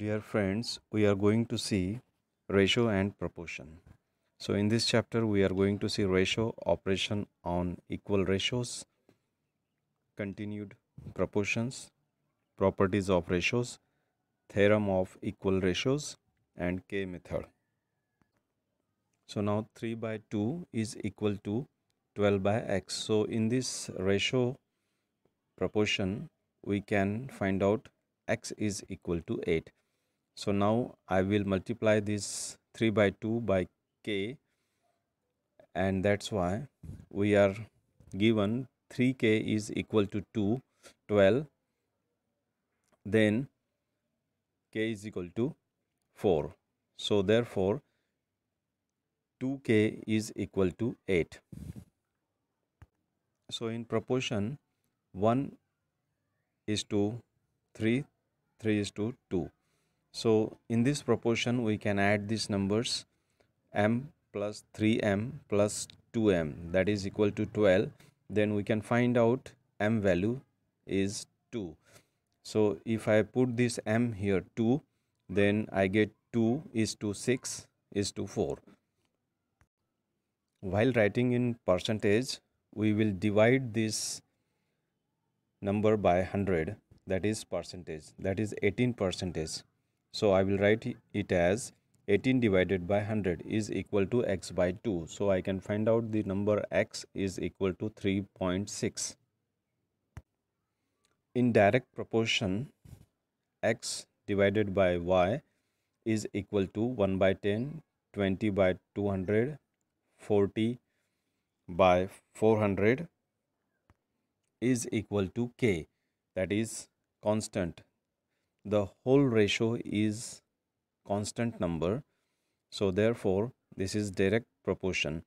Dear friends, we are going to see ratio and proportion. So in this chapter, we are going to see ratio, operation on equal ratios, continued proportions, properties of ratios, theorem of equal ratios and K method. So now 3 by 2 is equal to 12 by x. So in this ratio proportion, we can find out x is equal to 8 so now i will multiply this 3 by 2 by k and that's why we are given 3k is equal to 2 12 then k is equal to 4 so therefore 2k is equal to 8 so in proportion 1 is to 3 3 is to 2 so in this proportion we can add these numbers m plus 3m plus 2m that is equal to 12 then we can find out m value is 2. So if I put this m here 2 then I get 2 is to 6 is to 4. While writing in percentage we will divide this number by 100 that is percentage that is 18 percentage so I will write it as 18 divided by 100 is equal to x by 2. So I can find out the number x is equal to 3.6. In direct proportion, x divided by y is equal to 1 by 10, 20 by 200, 40 by 400 is equal to k that is constant the whole ratio is constant number so therefore this is direct proportion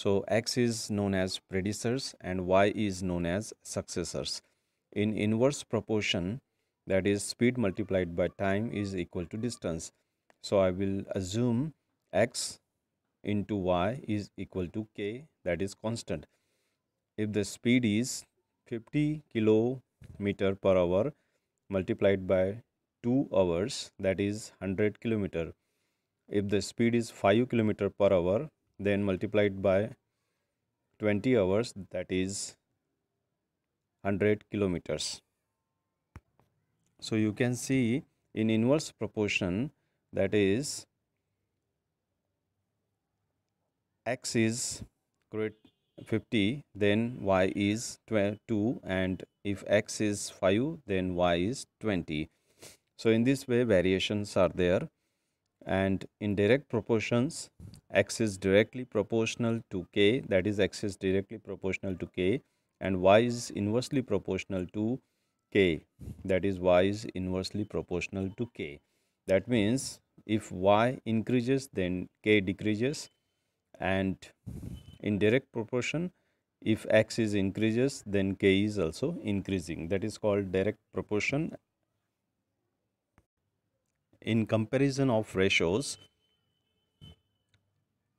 so x is known as predecessors and y is known as successors in inverse proportion that is speed multiplied by time is equal to distance so i will assume x into y is equal to k that is constant if the speed is 50 kilometer per hour multiplied by 2 hours that is 100 kilometer if the speed is 5 kilometer per hour then multiplied by 20 hours that is 100 kilometers so you can see in inverse proportion that is x is 50 then y is 2 and if x is 5 then y is 20 so in this way variations are there and in direct proportions x is directly proportional to k that is x is directly proportional to k and y is inversely proportional to k that is y is inversely proportional to k. That means if y increases then k decreases and in direct proportion if x is increases then k is also increasing that is called direct proportion in comparison of ratios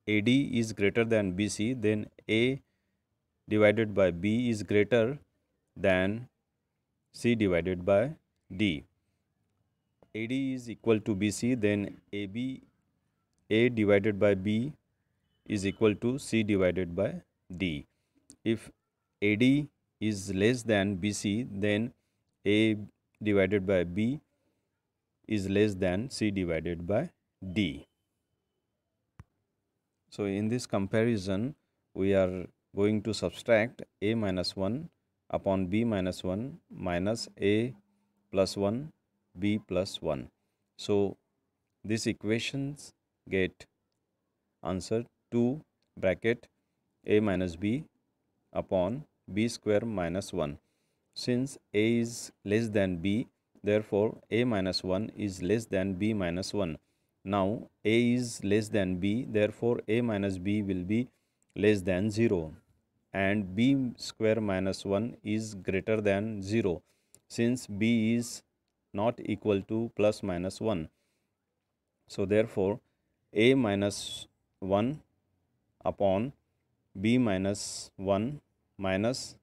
AD is greater than BC then A divided by B is greater than C divided by D. AD is equal to BC then AB A divided by B is equal to C divided by D. If AD is less than BC then A divided by B is less than C divided by D. So, in this comparison, we are going to subtract A minus 1 upon B minus 1 minus A plus 1 B plus 1. So, these equations get answer 2 bracket A minus B upon B square minus 1. Since A is less than B, Therefore, a minus 1 is less than b minus 1. Now, a is less than b, therefore a minus b will be less than 0 and b square minus 1 is greater than 0 since b is not equal to plus minus 1. So, therefore, a minus 1 upon b minus 1 minus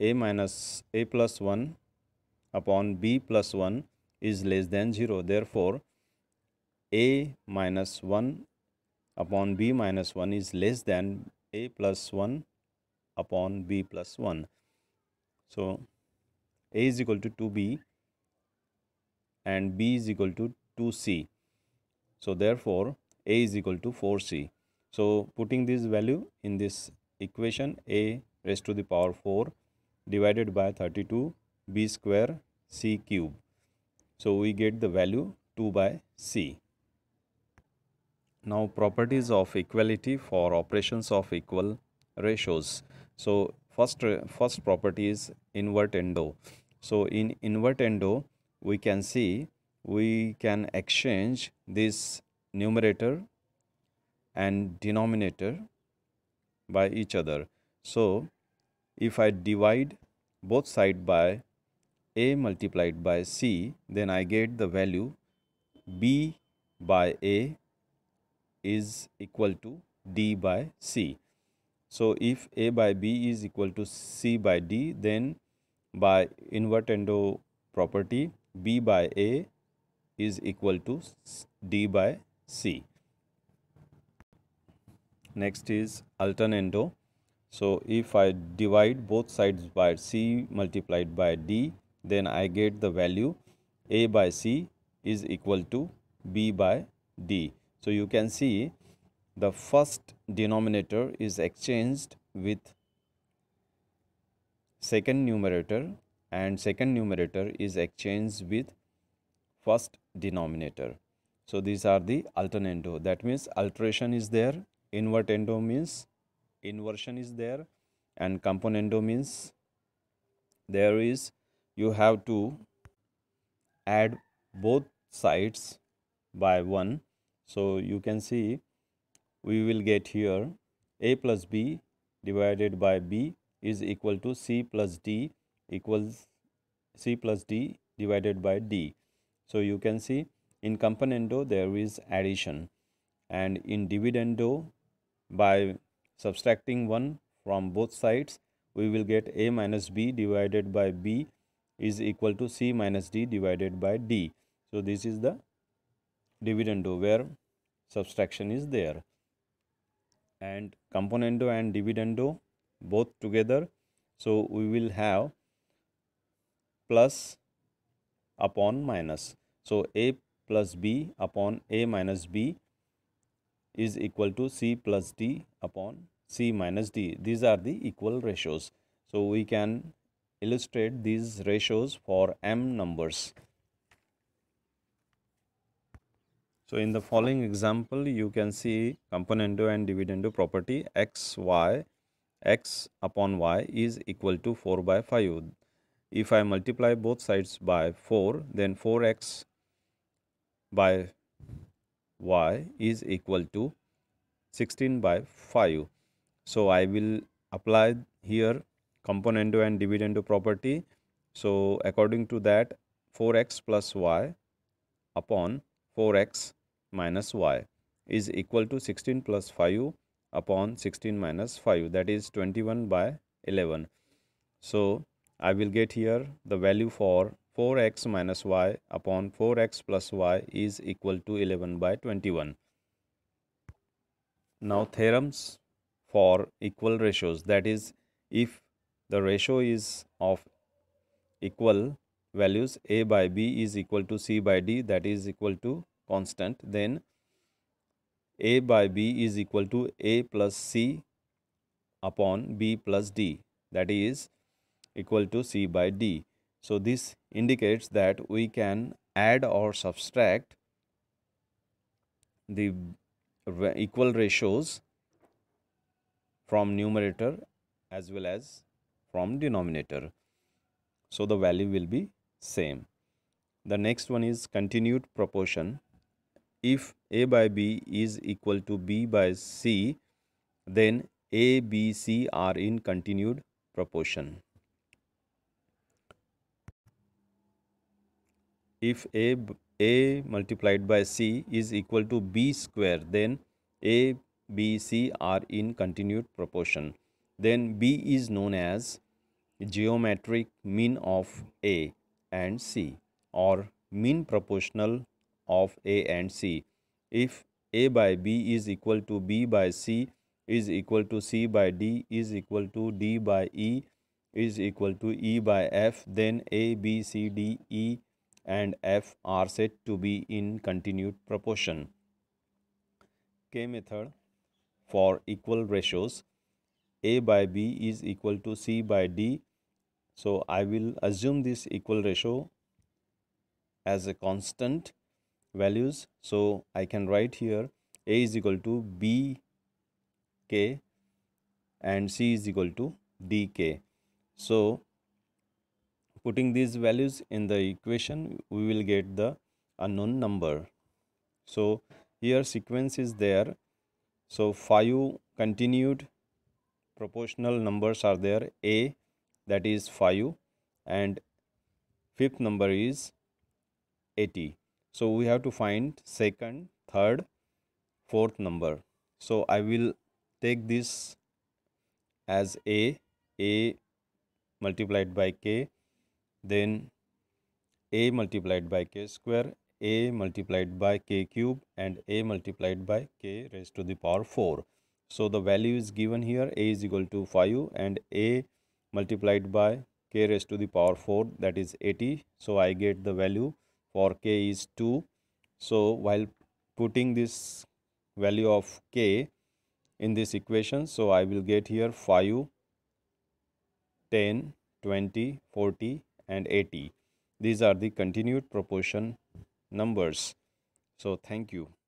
a minus a plus 1 upon b plus 1 is less than 0. Therefore, a minus 1 upon b minus 1 is less than a plus 1 upon b plus 1. So, a is equal to 2b and b is equal to 2c. So, therefore, a is equal to 4c. So, putting this value in this equation a raised to the power 4 divided by 32 b square c cube. So we get the value 2 by c. Now properties of equality for operations of equal ratios. So first, first property is invert endo. So in invert endo we can see we can exchange this numerator and denominator by each other. So if I divide both side by a multiplied by c then I get the value b by a is equal to d by c. So, if a by b is equal to c by d then by invertendo property b by a is equal to d by c. Next is alternando. So, if I divide both sides by c multiplied by d then I get the value A by C is equal to B by D. So you can see the first denominator is exchanged with second numerator and second numerator is exchanged with first denominator. So these are the alternando. That means alteration is there, invertendo means inversion is there and componendo means there is you have to add both sides by 1 so you can see we will get here a plus b divided by b is equal to c plus d equals c plus d divided by d so you can see in componendo there is addition and in dividendo by subtracting 1 from both sides we will get a minus b divided by b is equal to C minus D divided by D. So this is the dividendo where subtraction is there. And componento and dividendo both together. So we will have plus upon minus. So A plus B upon A minus B is equal to C plus D upon C minus D. These are the equal ratios. So we can illustrate these ratios for m numbers. So in the following example, you can see componendo and dividendo property x, y, x upon y is equal to 4 by 5. If I multiply both sides by 4, then 4x by y is equal to 16 by 5. So I will apply here componendo and dividendo property. So according to that 4x plus y upon 4x minus y is equal to 16 plus 5 upon 16 minus 5 that is 21 by 11. So I will get here the value for 4x minus y upon 4x plus y is equal to 11 by 21. Now theorems for equal ratios that is if the ratio is of equal values a by b is equal to c by d that is equal to constant then a by b is equal to a plus c upon b plus d that is equal to c by d so this indicates that we can add or subtract the equal ratios from numerator as well as from denominator. So the value will be same. The next one is continued proportion. If A by B is equal to B by C, then A, B, C are in continued proportion. If A, A multiplied by C is equal to B square, then A, B, C are in continued proportion then B is known as geometric mean of A and C or mean proportional of A and C. If A by B is equal to B by C is equal to C by D is equal to D by E is equal to E by F then A, B, C, D, E and F are said to be in continued proportion. K method for equal ratios a by b is equal to c by d so I will assume this equal ratio as a constant values so I can write here a is equal to b k and c is equal to dk so putting these values in the equation we will get the unknown number so here sequence is there so 5 continued proportional numbers are there a that is 5 and fifth number is 80 so we have to find second third fourth number so i will take this as a a multiplied by k then a multiplied by k square a multiplied by k cube and a multiplied by k raised to the power 4 so the value is given here a is equal to 5 and a multiplied by k raised to the power 4 that is 80. So I get the value for k is 2. So while putting this value of k in this equation so I will get here 5, 10, 20, 40 and 80. These are the continued proportion numbers. So thank you.